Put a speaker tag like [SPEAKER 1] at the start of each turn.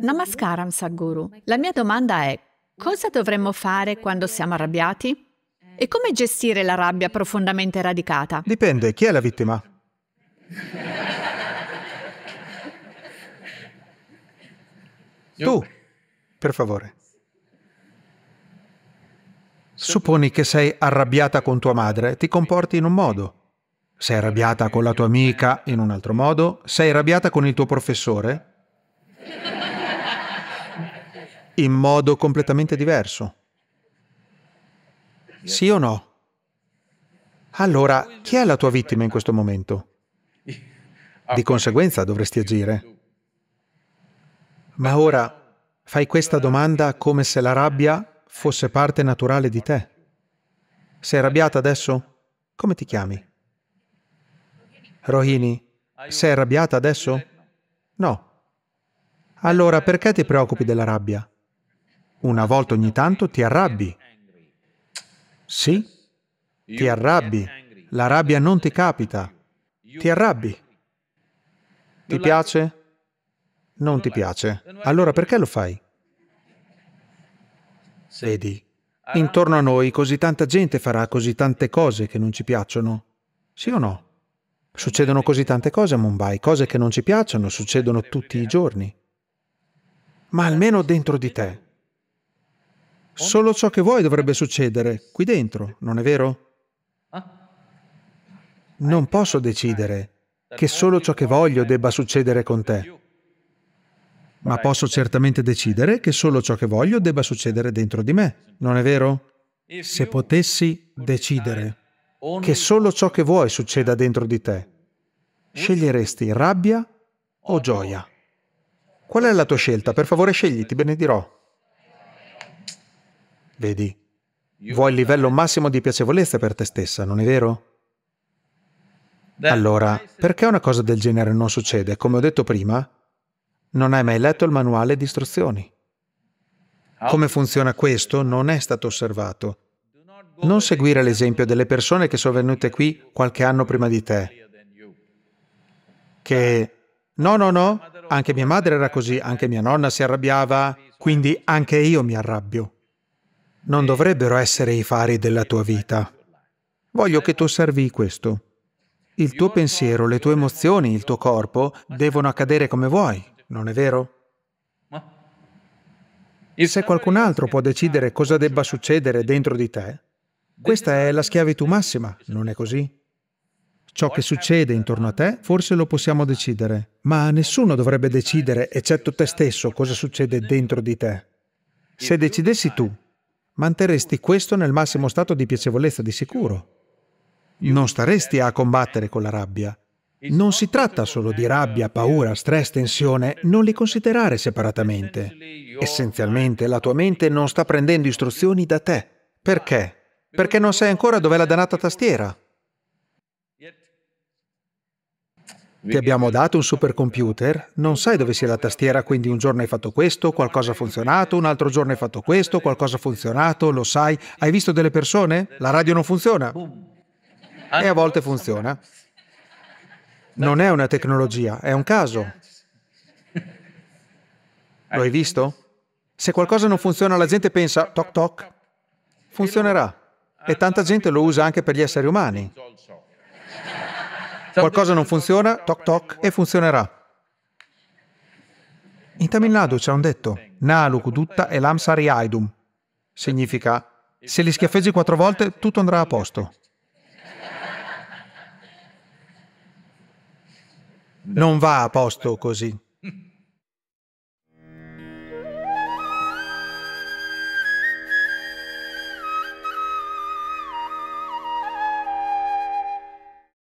[SPEAKER 1] Namaskaram Sadhguru, la mia domanda è cosa dovremmo fare quando siamo arrabbiati? E come gestire la rabbia profondamente radicata? Dipende, chi è la vittima? Tu, per favore. Supponi che sei arrabbiata con tua madre, ti comporti in un modo. Sei arrabbiata con la tua amica in un altro modo, sei arrabbiata con il tuo professore in modo completamente diverso. Sì o no? Allora, chi è la tua vittima in questo momento? Di conseguenza dovresti agire. Ma ora fai questa domanda come se la rabbia fosse parte naturale di te. Sei arrabbiata adesso? Come ti chiami? Rohini, sei arrabbiata adesso? No. Allora perché ti preoccupi della rabbia? Una volta ogni tanto ti arrabbi. Sì, ti arrabbi. La rabbia non ti capita. Ti arrabbi. Ti piace? Non ti piace. Allora perché lo fai? Vedi, intorno a noi così tanta gente farà così tante cose che non ci piacciono. Sì o no? Succedono così tante cose a Mumbai, cose che non ci piacciono, succedono tutti i giorni. Ma almeno dentro di te Solo ciò che vuoi dovrebbe succedere qui dentro, non è vero? Non posso decidere che solo ciò che voglio debba succedere con te, ma posso certamente decidere che solo ciò che voglio debba succedere dentro di me, non è vero? Se potessi decidere che solo ciò che vuoi succeda dentro di te, sceglieresti rabbia o gioia? Qual è la tua scelta? Per favore scegli, ti benedirò. Vedi, vuoi il livello massimo di piacevolezza per te stessa, non è vero? Allora, perché una cosa del genere non succede? Come ho detto prima, non hai mai letto il manuale di istruzioni. Ah. Come funziona questo non è stato osservato. Non seguire l'esempio delle persone che sono venute qui qualche anno prima di te, che no, no, no, anche mia madre era così, anche mia nonna si arrabbiava, quindi anche io mi arrabbio non dovrebbero essere i fari della tua vita. Voglio che tu osservi questo. Il tuo pensiero, le tue emozioni, il tuo corpo devono accadere come vuoi, non è vero? Se qualcun altro può decidere cosa debba succedere dentro di te, questa è la schiavitù massima, non è così? Ciò che succede intorno a te forse lo possiamo decidere, ma nessuno dovrebbe decidere, eccetto te stesso, cosa succede dentro di te. Se decidessi tu manterresti questo nel massimo stato di piacevolezza di sicuro. Non staresti a combattere con la rabbia. Non si tratta solo di rabbia, paura, stress, tensione, non li considerare separatamente. Essenzialmente la tua mente non sta prendendo istruzioni da te. Perché? Perché non sai ancora dov'è la danata tastiera. Ti abbiamo dato un supercomputer? Non sai dove sia la tastiera, quindi un giorno hai fatto questo, qualcosa ha funzionato, un altro giorno hai fatto questo, qualcosa ha funzionato, lo sai. Hai visto delle persone? La radio non funziona. E a volte funziona. Non è una tecnologia, è un caso. Lo hai visto? Se qualcosa non funziona, la gente pensa, toc toc, funzionerà. E tanta gente lo usa anche per gli esseri umani. Qualcosa non funziona, toc toc, e funzionerà. In Tamil Nadu c'è un detto, Naluk Dutta Elam Sari Aidum. Significa, se li schiaffeggi quattro volte, tutto andrà a posto. Non va a posto così.